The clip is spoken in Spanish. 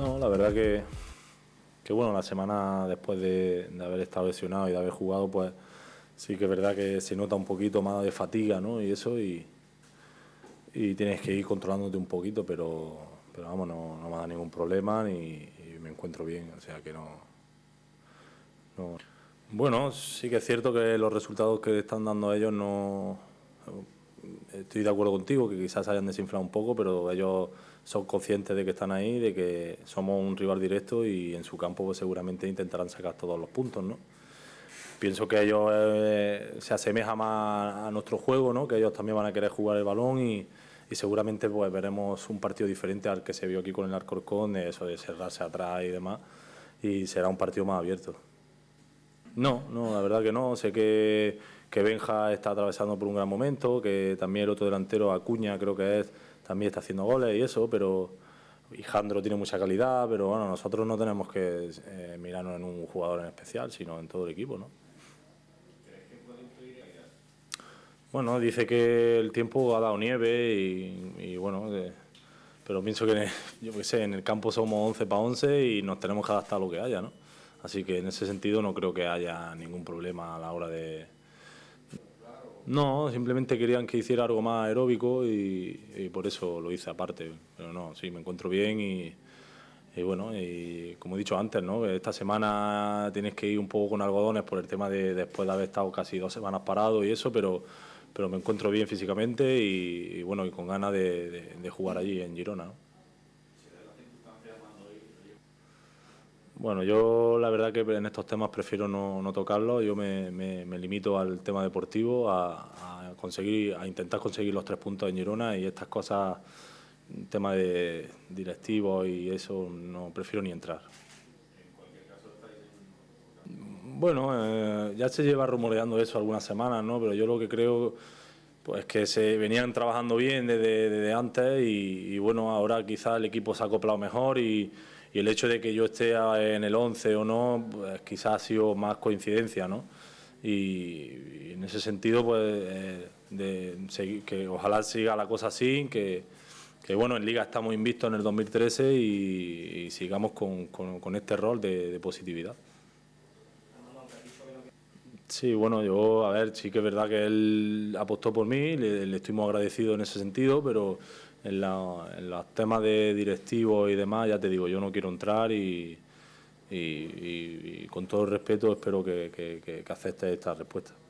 No, la verdad que, que bueno, la semana después de, haber estado lesionado y de haber jugado, pues sí que es verdad que se nota un poquito más de fatiga, ¿no? Y eso, y, y tienes que ir controlándote un poquito, pero, pero vamos, no, no me da ningún problema ni, y me encuentro bien, o sea que no, Bueno, sí que es cierto que los resultados que están dando ellos no estoy de acuerdo contigo que quizás hayan desinflado un poco, pero ellos son conscientes de que están ahí, de que somos un rival directo y en su campo pues, seguramente intentarán sacar todos los puntos, ¿no? Pienso que ellos eh, se asemejan más a nuestro juego, ¿no? Que ellos también van a querer jugar el balón y, y seguramente pues veremos un partido diferente al que se vio aquí con el Alcorcón, de eso de cerrarse atrás y demás, y será un partido más abierto. No, no, la verdad que no, sé que que Benja está atravesando por un gran momento, que también el otro delantero, Acuña, creo que es, también está haciendo goles y eso, pero y Jandro tiene mucha calidad, pero bueno, nosotros no tenemos que eh, mirarnos en un jugador en especial, sino en todo el equipo, ¿no? Bueno, dice que el tiempo ha dado nieve y, y bueno, eh, pero pienso que, yo qué sé, en el campo somos 11 para 11 y nos tenemos que adaptar a lo que haya, ¿no? Así que en ese sentido no creo que haya ningún problema a la hora de, no, simplemente querían que hiciera algo más aeróbico y, por eso lo hice aparte. Pero no, sí, me encuentro bien y, bueno, y como he dicho antes, esta semana tienes que ir un poco con algodones por el tema de después de haber estado casi dos semanas parado y eso, pero, pero me encuentro bien físicamente y, bueno, y con ganas de, jugar allí en Girona. Bueno, yo la verdad que en estos temas prefiero no, no tocarlos. Yo me, limito al tema deportivo, a, conseguir, a intentar conseguir los tres puntos de Girona y estas cosas, tema de directivos y eso, no prefiero ni entrar. Bueno, eh, ya se lleva rumoreando eso algunas semanas, ¿no? Pero yo lo que creo pues que se venían trabajando bien desde, antes y, y, bueno, ahora quizás el equipo se ha acoplado mejor y y el hecho de que yo esté en el 11 o no, pues, quizás ha sido más coincidencia, ¿no? Y, en ese sentido, pues, eh, que ojalá siga la cosa así, que, bueno, en Liga estamos invistos en el 2013 y, sigamos con, este rol de, positividad. Sí, bueno, yo, a ver, sí que es verdad que él apostó por mí, le, le estoy muy agradecido en ese sentido, pero en, los temas de directivos y demás, ya te digo, yo no quiero entrar y, con todo respeto espero que, que, que aceptes esta respuesta.